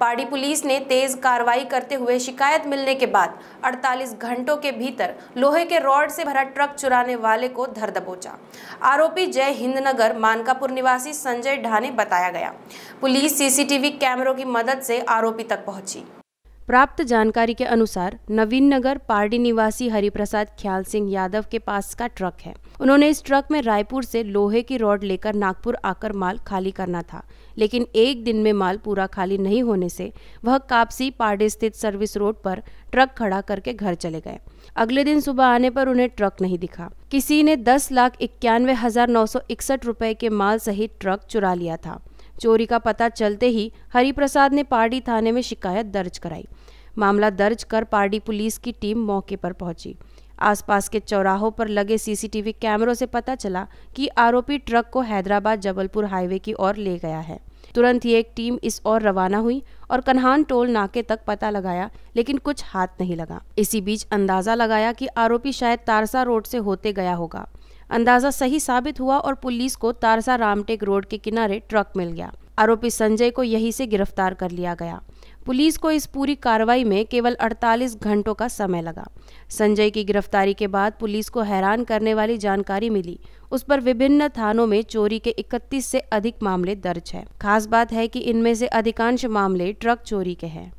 पाड़ी पुलिस ने तेज कार्रवाई करते हुए शिकायत मिलने के बाद 48 घंटों के भीतर लोहे के रॉड से भरा ट्रक चुराने वाले को धर दबोचा आरोपी जय हिंदनगर मानकापुर निवासी संजय ढाने बताया गया पुलिस सीसीटीवी कैमरों की मदद से आरोपी तक पहुंची प्राप्त जानकारी के अनुसार नवीन नगर पार्डी निवासी हरिप्रसाद ख्याल सिंह यादव के पास का ट्रक है उन्होंने इस ट्रक में रायपुर से लोहे की रॉड लेकर नागपुर आकर माल खाली करना था लेकिन एक दिन में माल पूरा खाली नहीं होने से वह कापसी पार्डी स्थित सर्विस रोड पर ट्रक खड़ा करके घर चले गए अगले दिन सुबह आने पर उन्हें ट्रक नहीं दिखा किसी ने दस लाख इक्यानवे हजार नौ सौ इकसठ रुपए के माल सहित ट्रक चुरा लिया था चोरी का पता चलते ही हरिप्रसाद ने पार्टी थाने में शिकायत दर्ज कराई मामला दर्ज कर पार्टी पुलिस की टीम मौके पर पहुंची आसपास के चौराहों पर लगे सीसीटीवी कैमरों से पता चला कि आरोपी ट्रक को हैदराबाद जबलपुर हाईवे की ओर ले गया है तुरंत ही एक टीम इस ओर रवाना हुई और कन्हान टोल नाके तक पता लगाया लेकिन कुछ हाथ नहीं लगा इसी बीच अंदाजा लगाया कि आरोपी शायद तारसा रोड से होते गया होगा अंदाजा सही साबित हुआ और पुलिस को तारसा रामटेक रोड के किनारे ट्रक मिल गया आरोपी संजय को यही से गिरफ्तार कर लिया गया पुलिस को इस पूरी कार्रवाई में केवल 48 घंटों का समय लगा संजय की गिरफ्तारी के बाद पुलिस को हैरान करने वाली जानकारी मिली उस पर विभिन्न थानों में चोरी के 31 से अधिक मामले दर्ज है खास बात है कि इनमें से अधिकांश मामले ट्रक चोरी के हैं